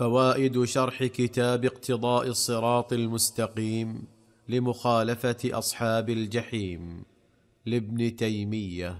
فوائد شرح كتاب اقتضاء الصراط المستقيم لمخالفه اصحاب الجحيم لابن تيميه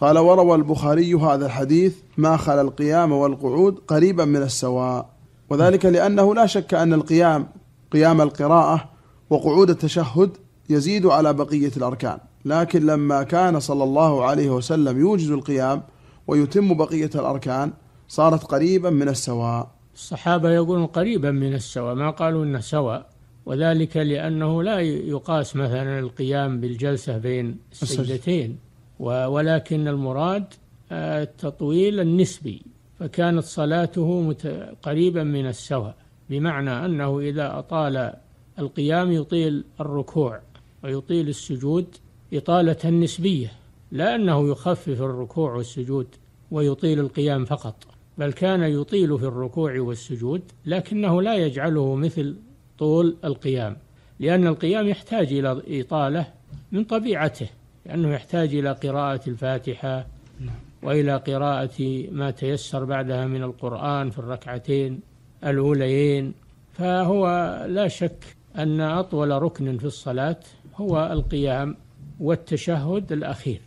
قال وروى البخاري هذا الحديث ما خلا القيام والقعود قريبا من السواء وذلك لأنه لا شك أن القيام قيام القراءة وقعود التشهد يزيد على بقية الأركان لكن لما كان صلى الله عليه وسلم يوجز القيام ويتم بقية الأركان صارت قريبا من السواء الصحابة يقولون قريبا من السواء ما قالوا أنه سواء وذلك لأنه لا يقاس مثلا القيام بالجلسة بين السجدتين ولكن المراد آه، التطويل النسبي فكانت صلاته قريبا من السواء بمعنى أنه إذا أطال القيام يطيل الركوع ويطيل السجود إطالة نسبية لا أنه يخفف الركوع والسجود ويطيل القيام فقط بل كان يطيل في الركوع والسجود لكنه لا يجعله مثل طول القيام لأن القيام يحتاج إلى إطالة من طبيعته لأنه يحتاج إلى قراءة الفاتحة وإلى قراءة ما تيسر بعدها من القرآن في الركعتين الأوليين فهو لا شك أن أطول ركن في الصلاة هو القيام والتشهد الأخير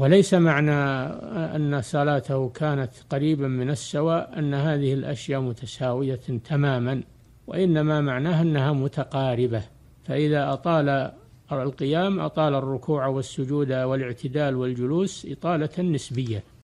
وليس معنى أن صلاته كانت قريبا من السواء أن هذه الأشياء متساوية تماما وإنما معناها أنها متقاربة فإذا أطال القيام أطال الركوع والسجود والاعتدال والجلوس إطالة نسبية